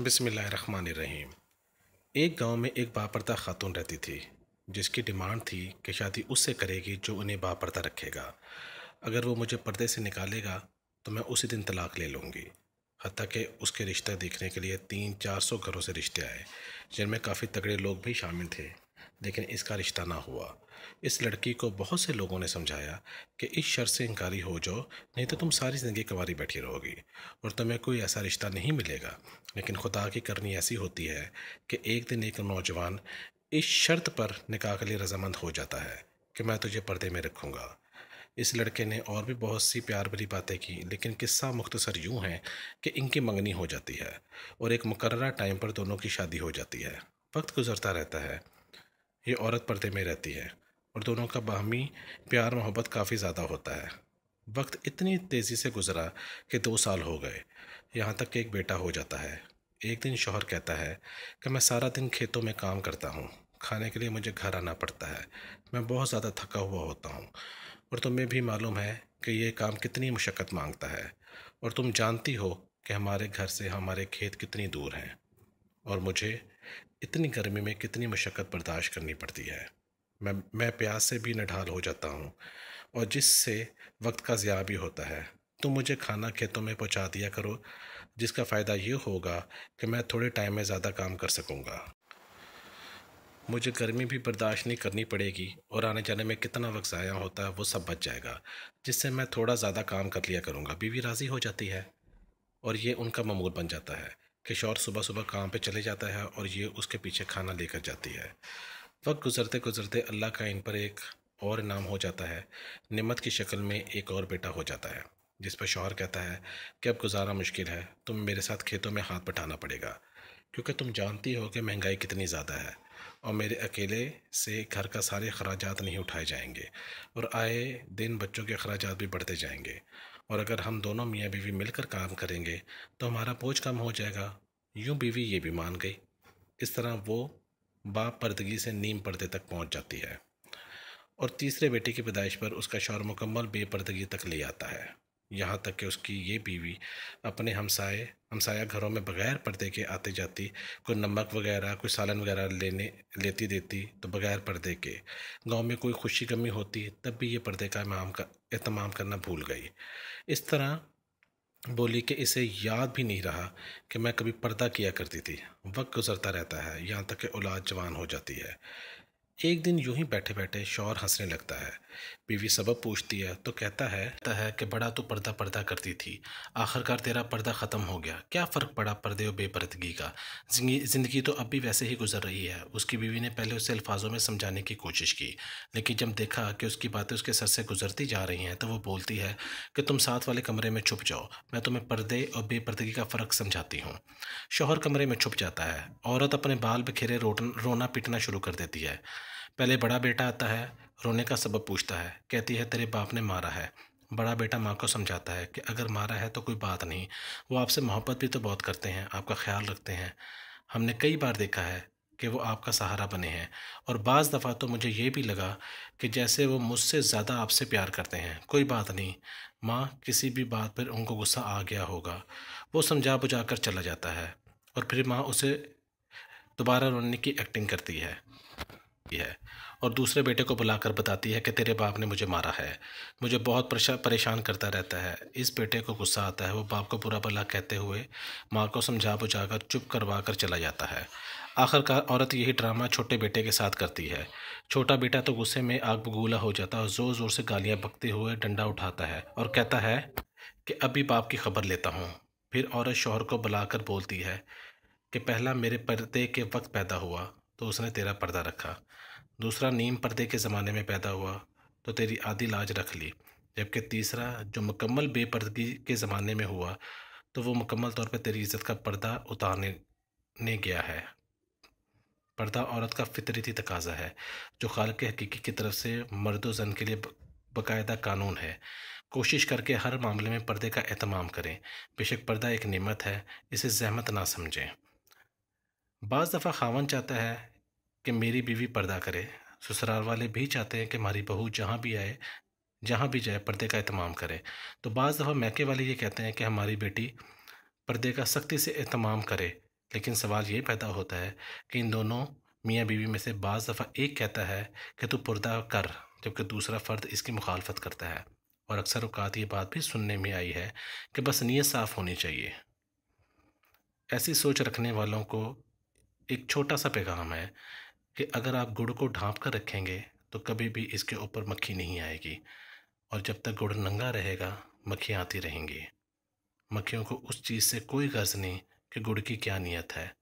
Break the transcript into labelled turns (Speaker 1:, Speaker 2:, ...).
Speaker 1: बसमीम एक गांव में एक बापरदा खातून रहती थी जिसकी डिमांड थी कि शादी उससे करेगी जो उन्हें बापरदा रखेगा अगर वो मुझे पर्दे से निकालेगा तो मैं उसी दिन तलाक ले लूँगी हती कि उसके रिश्ता देखने के लिए तीन चार सौ घरों से रिश्ते आए जिनमें काफ़ी तगड़े लोग भी शामिल थे लेकिन इसका रिश्ता ना हुआ इस लड़की को बहुत से लोगों ने समझाया कि इस शर से इंकारी हो जाओ नहीं तो तुम सारी ज़िंदगी कवारी बैठी रहोगी और तुम्हें कोई ऐसा रिश्ता नहीं मिलेगा लेकिन खुदा की करनी ऐसी होती है कि एक दिन एक नौजवान इस शर्त पर निकाह के लिए रजामंद हो जाता है कि मैं तुझे पर्दे में रखूँगा इस लड़के ने और भी बहुत सी प्यार भरी बातें की लेकिन किस्सा मुख्तसर यूँ है कि इनकी मंगनी हो जाती है और एक मुकर्रा टाइम पर दोनों की शादी हो जाती है वक्त गुजरता रहता है ये औरत पर्दे में रहती है और दोनों का बाहमी प्यार मोहब्बत काफ़ी ज़्यादा होता है वक्त इतनी तेज़ी से गुजरा कि दो साल हो गए यहाँ तक कि एक बेटा हो जाता है एक दिन शोहर कहता है कि मैं सारा दिन खेतों में काम करता हूँ खाने के लिए मुझे घर आना पड़ता है मैं बहुत ज़्यादा थका हुआ होता हूँ और तुम्हें भी मालूम है कि यह काम कितनी मुशक्क़त मांगता है और तुम जानती हो कि हमारे घर से हमारे खेत कितनी दूर हैं और मुझे इतनी गर्मी में कितनी मशक्क़त बर्दाश्त करनी पड़ती है मैं मैं प्यास से भी नढाल हो जाता हूँ और जिससे वक्त का ज़्या भी होता है तुम मुझे खाना खेतों में पहुँचा दिया करो जिसका फ़ायदा ये होगा कि मैं थोड़े टाइम में ज़्यादा काम कर सकूँगा मुझे गर्मी भी बर्दाश्त नहीं करनी पड़ेगी और आने जाने में कितना वक्त ज़ाया होता है वो सब बच जाएगा जिससे मैं थोड़ा ज़्यादा काम कर लिया करूँगा बीवी राज़ी हो जाती है और ये उनका मामूल बन जाता है किशोर शौर सुबह सुबह काम पे चले जाता है और ये उसके पीछे खाना लेकर जाती है वक्त गुजरते गुजरते अल्लाह का इन पर एक और इनाम हो जाता है नमत की शक्ल में एक और बेटा हो जाता है जिस पर शोहर कहता है कि अब गुजारा मुश्किल है तुम मेरे साथ खेतों में हाथ बटाना पड़ेगा क्योंकि तुम जानती हो कि महंगाई कितनी ज़्यादा है और मेरे अकेले से घर का सारे अखराज नहीं उठाए जाएंगे और आए दिन बच्चों के अखराज भी बढ़ते जाएंगे और अगर हम दोनों मियाँ बीवी मिलकर काम करेंगे तो हमारा बोझ कम हो जाएगा यूँ बीवी ये भी मान गई इस तरह वो बाप पर्दगी से नीम पर्दे तक पहुँच जाती है और तीसरे बेटे की पैदाइश पर उसका शौर मुकम्मल बेपर्दगी तक ले आता है यहाँ तक कि उसकी ये बीवी अपने हमसाए हमसाया घरों में बग़ैर पर्दे के आती जाती कोई नमक वगैरह कोई सालन वगैरह लेने लेती देती तो बग़ैर पर्दे के गांव में कोई खुशी कमी होती तब भी ये पर्दे का इमाम का अहतमाम करना भूल गई इस तरह बोली कि इसे याद भी नहीं रहा कि मैं कभी पर्दा किया करती थी वक्त गुजरता रहता है यहाँ तक कि औलाद जवान हो जाती है एक दिन यूं ही बैठे बैठे शौहर हंसने लगता है बीवी सबब पूछती है तो कहता है कहता है कि बड़ा तू तो पर्दा पर्दा करती थी आखिरकार तेरा पर्दा ख़त्म हो गया क्या फ़र्क पड़ा पर्दे और बेपर्दगी का ज़िंदगी तो अब भी वैसे ही गुजर रही है उसकी बीवी ने पहले उसे अल्फाजों में समझाने की कोशिश की लेकिन जब देखा कि उसकी बातें उसके सर से गुजरती जा रही हैं तो वो बोलती है कि तुम साथ वाले कमरे में छुप जाओ मैं तुम्हें पर्दे और बेपर्दगी का फ़र्क समझाती हूँ शौहर कमरे में छुप जाता है औरत अपने बाल बिखेरे रोटन रोना पीटना शुरू कर देती है पहले बड़ा बेटा आता है रोने का सबब पूछता है कहती है तेरे बाप ने मारा है बड़ा बेटा माँ को समझाता है कि अगर मारा है तो कोई बात नहीं वो आपसे मोहब्बत भी तो बहुत करते हैं आपका ख्याल रखते हैं हमने कई बार देखा है कि वो आपका सहारा बने हैं और बज़ दफ़ा तो मुझे ये भी लगा कि जैसे वो मुझसे ज़्यादा आपसे प्यार करते हैं कोई बात नहीं माँ किसी भी बात पर उनको गुस्सा आ गया होगा वो समझा बुझा कर चला जाता है और फिर माँ उसे दोबारा रोने की एक्टिंग करती है जाती है और दूसरे बेटे को बुलाकर बताती है कि तेरे बाप ने मुझे मारा है मुझे बहुत परेशान करता रहता है इस बेटे को गुस्सा आता है वो बाप को बुरा भला कहते हुए माँ को समझा बुझा कर चुप करवा कर चला जाता है आखिरकार औरत यही ड्रामा छोटे बेटे के साथ करती है छोटा बेटा तो गुस्से में आग बगूला हो जाता है और ज़ोर ज़ोर से गालियाँ बकते हुए डंडा उठाता है और कहता है कि अभी बाप की खबर लेता हूँ फिर औरत शोहर को बुलाकर बोलती है कि पहला मेरे पर्दे के वक्त पैदा हुआ तो उसने तेरा पर्दा रखा दूसरा नीम पर्दे के ज़माने में पैदा हुआ तो तेरी आधी लाज रख ली जबकि तीसरा जो मुकम्मल बेपर्दगी के ज़माने में हुआ तो वो मुकम्मल तौर पर तेरी इज़्ज़त का पर्दा उतारने ने गया है पर्दा औरत का फितरती तकाजा है जो खाल के हकीकी की तरफ से मर्द जन के लिए बाकायदा कानून है कोशिश करके हर मामले में पर्दे का अहतमाम करें बेशक पर्दा एक नेमत है इसे जहमत ना समझें बज़ दफ़ा खावन चाहता है कि मेरी बीवी पर्दा करे ससुराल वाले भी चाहते हैं कि हमारी बहू जहाँ भी आए जहाँ भी जाए पर्दे का अहतमाम करे तो बज़ दफ़ा मैके वाले ये कहते हैं कि हमारी बेटी पर्दे का सख्ती से अहतमाम करे लेकिन सवाल ये पैदा होता है कि इन दोनों मियाँ बीवी में से बज़ दफ़ा एक कहता है कि तू पर्दा कर जबकि दूसरा फ़र्द इसकी मुखालफत करता है और अक्सर अवकात ये बात भी सुनने में आई है कि बस नीयत साफ़ होनी चाहिए ऐसी सोच रखने वालों को एक छोटा सा पैगाम है कि अगर आप गुड़ को ढाँप कर रखेंगे तो कभी भी इसके ऊपर मक्खी नहीं आएगी और जब तक गुड़ नंगा रहेगा मक्खियाँ आती रहेंगी मक्खियों को उस चीज़ से कोई गर्ज नहीं कि गुड़ की क्या नीयत है